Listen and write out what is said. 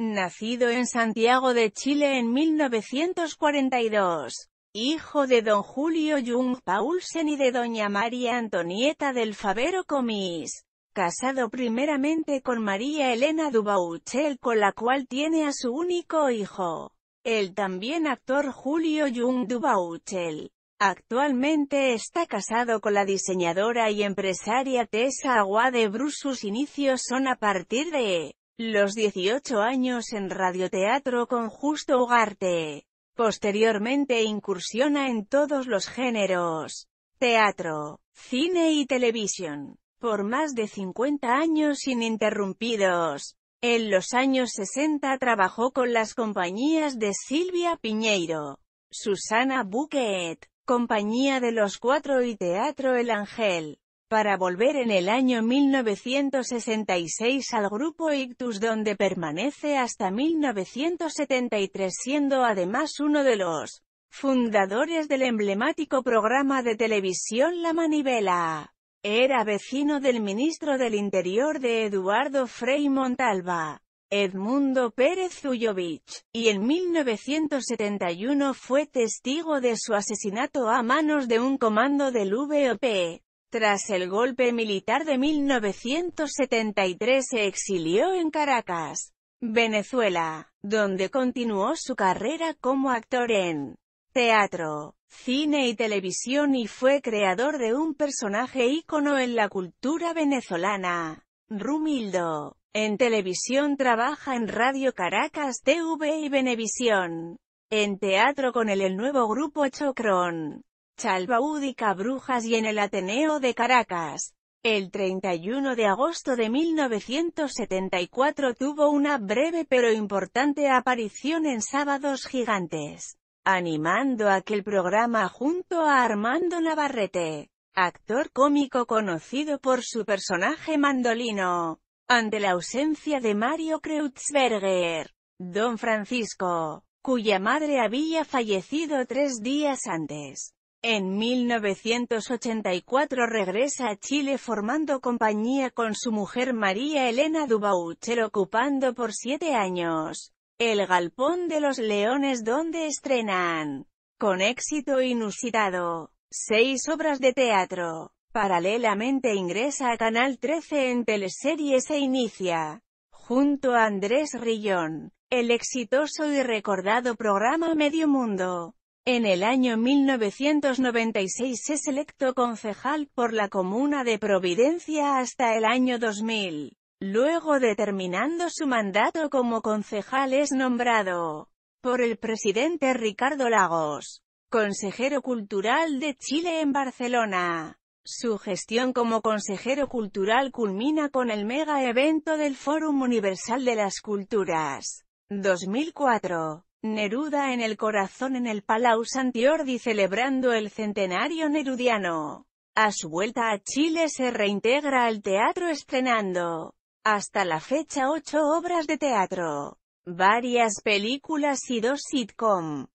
Nacido en Santiago de Chile en 1942. Hijo de don Julio Jung Paulsen y de doña María Antonieta del Favero Comis. Casado primeramente con María Elena Dubauchel con la cual tiene a su único hijo. El también actor Julio Jung Dubauchel. Actualmente está casado con la diseñadora y empresaria Tessa Aguade Bru. Sus inicios son a partir de los 18 años en radioteatro con Justo Ugarte. Posteriormente incursiona en todos los géneros, teatro, cine y televisión, por más de 50 años ininterrumpidos. En los años 60 trabajó con las compañías de Silvia Piñeiro, Susana Buquet, Compañía de los Cuatro y Teatro El Ángel para volver en el año 1966 al grupo Ictus donde permanece hasta 1973 siendo además uno de los fundadores del emblemático programa de televisión La Manivela. Era vecino del ministro del Interior de Eduardo Frei Montalva. Edmundo Pérez Ullovich, y en 1971 fue testigo de su asesinato a manos de un comando del VOP. Tras el golpe militar de 1973 se exilió en Caracas, Venezuela, donde continuó su carrera como actor en teatro, cine y televisión y fue creador de un personaje ícono en la cultura venezolana, Rumildo. En televisión trabaja en Radio Caracas TV y Venevisión. En teatro con el, el nuevo grupo Chocron. Chalbaúdica Brujas y en el Ateneo de Caracas. El 31 de agosto de 1974 tuvo una breve pero importante aparición en Sábados Gigantes, animando aquel programa junto a Armando Navarrete, actor cómico conocido por su personaje mandolino. Ante la ausencia de Mario Kreutzberger, Don Francisco, cuya madre había fallecido tres días antes. En 1984 regresa a Chile formando compañía con su mujer María Elena Dubauchel ocupando por siete años el Galpón de los Leones donde estrenan, con éxito inusitado, seis obras de teatro. Paralelamente ingresa a Canal 13 en teleseries e inicia, junto a Andrés Rillón, el exitoso y recordado programa Medio Mundo. En el año 1996 es electo concejal por la comuna de Providencia hasta el año 2000. Luego de terminando su mandato como concejal es nombrado por el presidente Ricardo Lagos, consejero cultural de Chile en Barcelona. Su gestión como consejero cultural culmina con el mega evento del Fórum Universal de las Culturas 2004. Neruda en el corazón en el Palau Santiordi celebrando el centenario nerudiano. A su vuelta a Chile se reintegra al teatro estrenando, hasta la fecha, ocho obras de teatro, varias películas y dos sitcom.